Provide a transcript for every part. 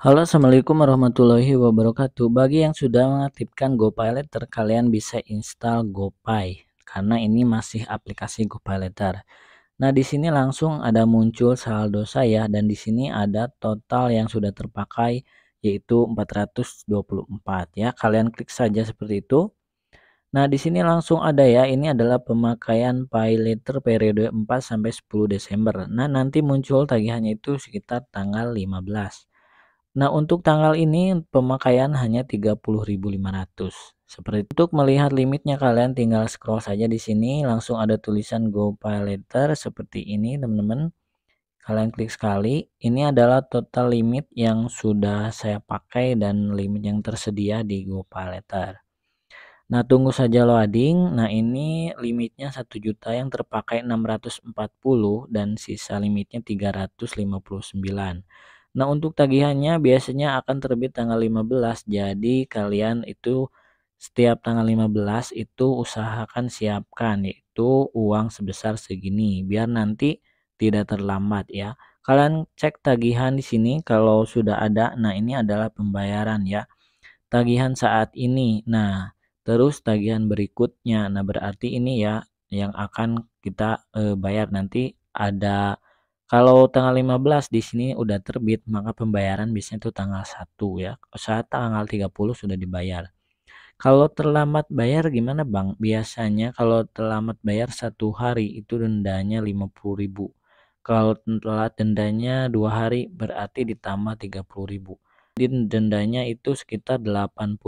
Halo assalamualaikum warahmatullahi wabarakatuh Bagi yang sudah mengaktifkan GoPilot, kalian bisa install GoPay Karena ini masih aplikasi GoPiloter Nah di sini langsung ada muncul saldo saya dan di sini ada total yang sudah terpakai yaitu 424 ya kalian klik saja seperti itu Nah di sini langsung ada ya ini adalah pemakaian Paylater periode 4 sampai 10 Desember Nah nanti muncul tagihannya itu sekitar tanggal 15 Nah, untuk tanggal ini pemakaian hanya 30.500. Seperti itu, untuk melihat limitnya kalian tinggal scroll saja di sini, langsung ada tulisan Go later seperti ini, teman-teman. Kalian klik sekali. Ini adalah total limit yang sudah saya pakai dan limit yang tersedia di Go later. Nah, tunggu saja loading. Nah, ini limitnya 1 juta yang terpakai 640 dan sisa limitnya 359. Nah, untuk tagihannya biasanya akan terbit tanggal 15. Jadi, kalian itu setiap tanggal 15 itu usahakan siapkan yaitu uang sebesar segini biar nanti tidak terlambat ya. Kalian cek tagihan di sini kalau sudah ada. Nah, ini adalah pembayaran ya. Tagihan saat ini. Nah, terus tagihan berikutnya. Nah, berarti ini ya yang akan kita eh, bayar nanti ada kalau tanggal 15 di sini udah terbit, maka pembayaran biasanya itu tanggal 1 ya. Saat tanggal 30 sudah dibayar. Kalau terlambat bayar gimana Bang? Biasanya kalau terlambat bayar satu hari itu dendanya 50.000. Kalau telat dendanya dua hari berarti ditambah 30.000. Jadi dendanya itu sekitar 80.000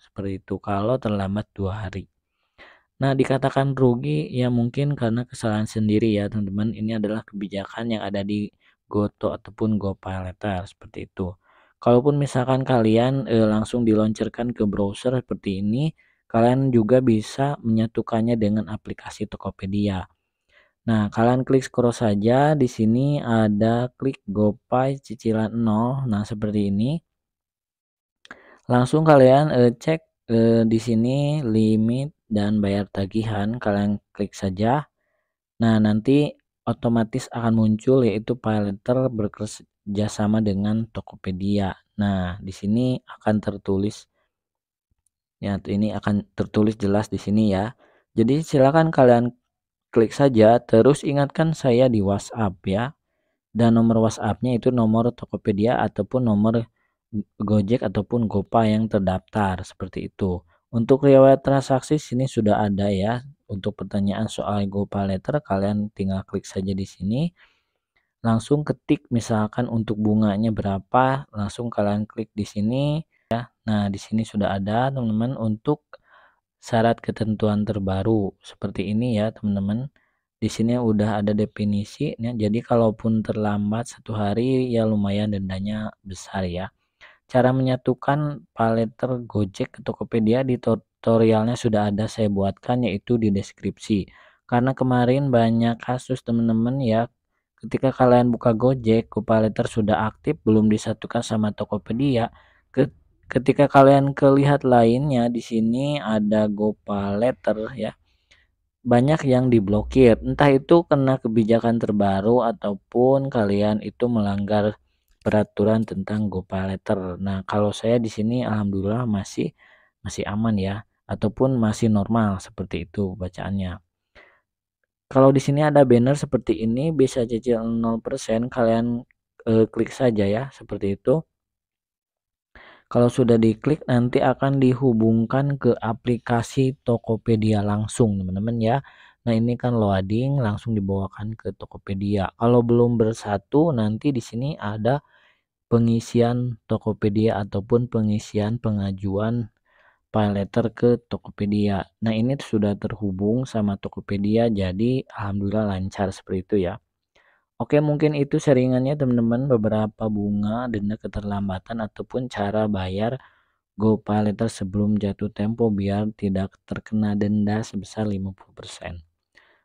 seperti itu kalau terlambat dua hari. Nah, dikatakan rugi ya mungkin karena kesalahan sendiri ya, teman-teman. Ini adalah kebijakan yang ada di Goto ataupun GoPay Letter seperti itu. Kalaupun misalkan kalian e, langsung diluncurkan ke browser seperti ini, kalian juga bisa menyatukannya dengan aplikasi Tokopedia. Nah, kalian klik scroll saja di sini ada klik GoPay cicilan 0. Nah, seperti ini. Langsung kalian e, cek e, di sini limit dan bayar tagihan, kalian klik saja. Nah, nanti otomatis akan muncul yaitu Paylater bekerja sama dengan Tokopedia. Nah, di sini akan tertulis ya ini akan tertulis jelas di sini ya. Jadi silakan kalian klik saja terus ingatkan saya di WhatsApp ya. Dan nomor WhatsApp-nya itu nomor Tokopedia ataupun nomor Gojek ataupun Gopay yang terdaftar seperti itu. Untuk riwayat transaksi sini sudah ada ya. Untuk pertanyaan soal Letter kalian tinggal klik saja di sini. Langsung ketik misalkan untuk bunganya berapa, langsung kalian klik di sini ya. Nah, di sini sudah ada teman-teman untuk syarat ketentuan terbaru seperti ini ya, teman-teman. Di sini udah ada definisinya. Jadi kalaupun terlambat satu hari ya lumayan dendanya besar ya. Cara menyatukan paleter Gojek ke Tokopedia di tutorialnya sudah ada saya buatkan yaitu di deskripsi. Karena kemarin banyak kasus teman-teman ya ketika kalian buka Gojek, paleter sudah aktif belum disatukan sama Tokopedia. Ketika kalian kelihat lainnya di sini ada GoPaleter ya. Banyak yang diblokir, entah itu kena kebijakan terbaru ataupun kalian itu melanggar peraturan tentang letter. Nah, kalau saya di sini alhamdulillah masih masih aman ya ataupun masih normal seperti itu bacaannya. Kalau di sini ada banner seperti ini bisa cicil 0%, kalian e, klik saja ya seperti itu. Kalau sudah diklik nanti akan dihubungkan ke aplikasi Tokopedia langsung, teman-teman ya. Nah, ini kan loading langsung dibawakan ke Tokopedia. Kalau belum bersatu, nanti di sini ada pengisian Tokopedia ataupun pengisian pengajuan file letter ke Tokopedia. Nah, ini sudah terhubung sama Tokopedia, jadi alhamdulillah lancar seperti itu ya. Oke, mungkin itu seringannya teman-teman beberapa bunga denda keterlambatan ataupun cara bayar go Letter sebelum jatuh tempo biar tidak terkena denda sebesar 50%.